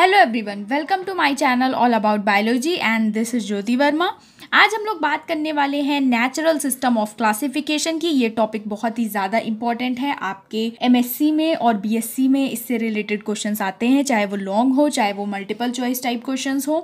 Hello everyone, welcome to my channel all about biology and this is Jyoti Verma. आज हम लोग बात करने वाले हैं नेचुरल सिस्टम ऑफ क्लासिफिकेशन की ये टॉपिक बहुत ही ज़्यादा इंपॉर्टेंट है आपके एम में और बी में इससे रिलेटेड क्वेश्चन आते हैं चाहे वो लॉन्ग हो चाहे वो मल्टीपल चॉइस टाइप क्वेश्चन हो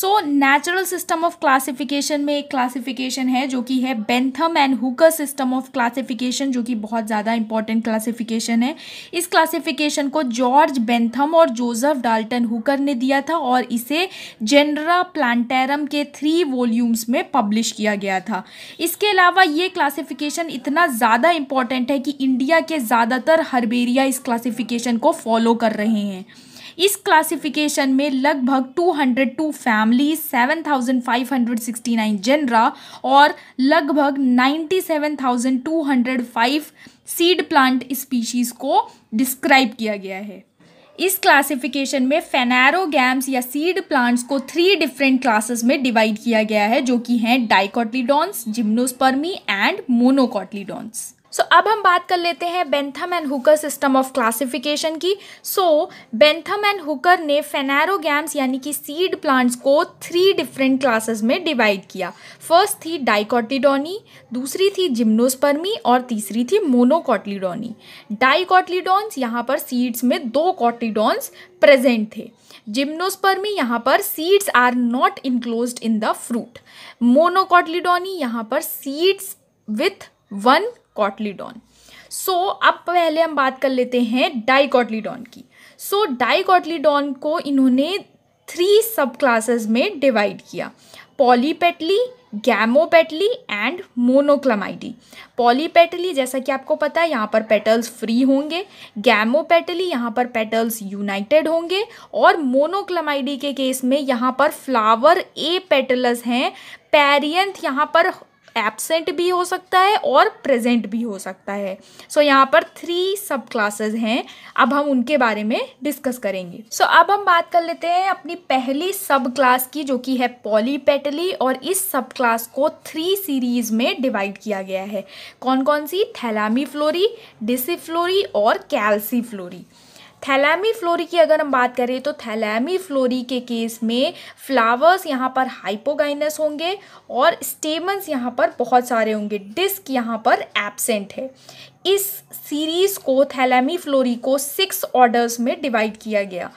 so natural system of classification में एक क्लासिफिकेशन है जो कि है Bentham and Hooker system of classification जो कि बहुत ज़्यादा इंपॉर्टेंट क्लासिफिकेशन है इस क्लासिफिकेशन को जॉर्ज बेंथम और जोसेफ डाल्टन हुकर ने दिया था और इसे जेनरा प्लांटेरम के थ्री वॉल्यूम्स टाइम्स में पब्लिश किया गया था इसके अलावा ये क्लासिफिकेशन इतना ज़्यादा इम्पॉर्टेंट है कि इंडिया के ज़्यादातर हर्बेरिया इस क्लासिफिकेशन को फॉलो कर रहे हैं इस क्लासिफिकेशन में लगभग 202 फैमिली 7,569 जनरा और लगभग 97,205 सीड प्लांट स्पीशीज़ को डिस्क्राइब किया गया है इस क्लासिफिकेशन में फेनैरोगैम्स या सीड प्लांट्स को थ्री डिफरेंट क्लासेस में डिवाइड किया गया है जो कि हैं dicotyledons gymnospermae and monocotyledons so so, अब हम बात कर लेते हैं Bentham and Hooker system of classification की सो बेंथम एंड हुकर ने फेनारोगैम्स यानी कि सीड प्लांट्स को थ्री डिफरेंट क्लासेस में डिवाइड किया फर्स्ट थी डाइकॉटिडोनी दूसरी थी जिम्नोस्पर्मी और तीसरी थी मोनोकॉटलीडोनी डाइकॉटलीडोन्स यहाँ पर सीड्स में दो कॉटिडॉन्स प्रेजेंट थे जिम्नोस्पर्मी यहाँ पर seeds are not enclose in the fruit monocotyledonae यहाँ पर seeds with one cotyledon so so, अब पहले हम बात कर लेते हैं डाइकॉटलीडॉन की सो so, डाइकॉटलीडॉन को इन्होंने थ्री सब क्लासेस में डिवाइड किया पॉलीपेटली गैमोपेटली एंड मोनोक्लमाइडी पॉलीपेटली जैसा कि आपको पता है यहाँ पर पेटल्स फ्री होंगे गैमोपेटली यहाँ पर पेटल्स यूनाइटेड होंगे और मोनोक्लमाइडी के केस में यहाँ पर फ्लावर ए पेटल्स हैं पेरियंथ यहाँ पर एबसेंट भी हो सकता है और प्रेजेंट भी हो सकता है सो so, यहाँ पर थ्री सब क्लासेज हैं अब हम उनके बारे में डिस्कस करेंगे सो so, अब हम बात कर लेते हैं अपनी पहली सब क्लास की जो कि है पॉलीपेटली और इस सब क्लास को थ्री सीरीज में डिवाइड किया गया है कौन कौन सी थैलामी फ्लोरी फ्लोरी और कैल्सी फ्लोरी थैलेमी फ्लोरी की अगर हम बात करें तो थैलेमी फ्लोरी के केस में फ्लावर्स यहाँ पर हाइपोगाइनस होंगे और स्टेमन्स यहाँ पर बहुत सारे होंगे डिस्क यहाँ पर एबसेंट है इस सीरीज़ को थैलेमी फ्लोरी को सिक्स ऑर्डर्स में डिवाइड किया गया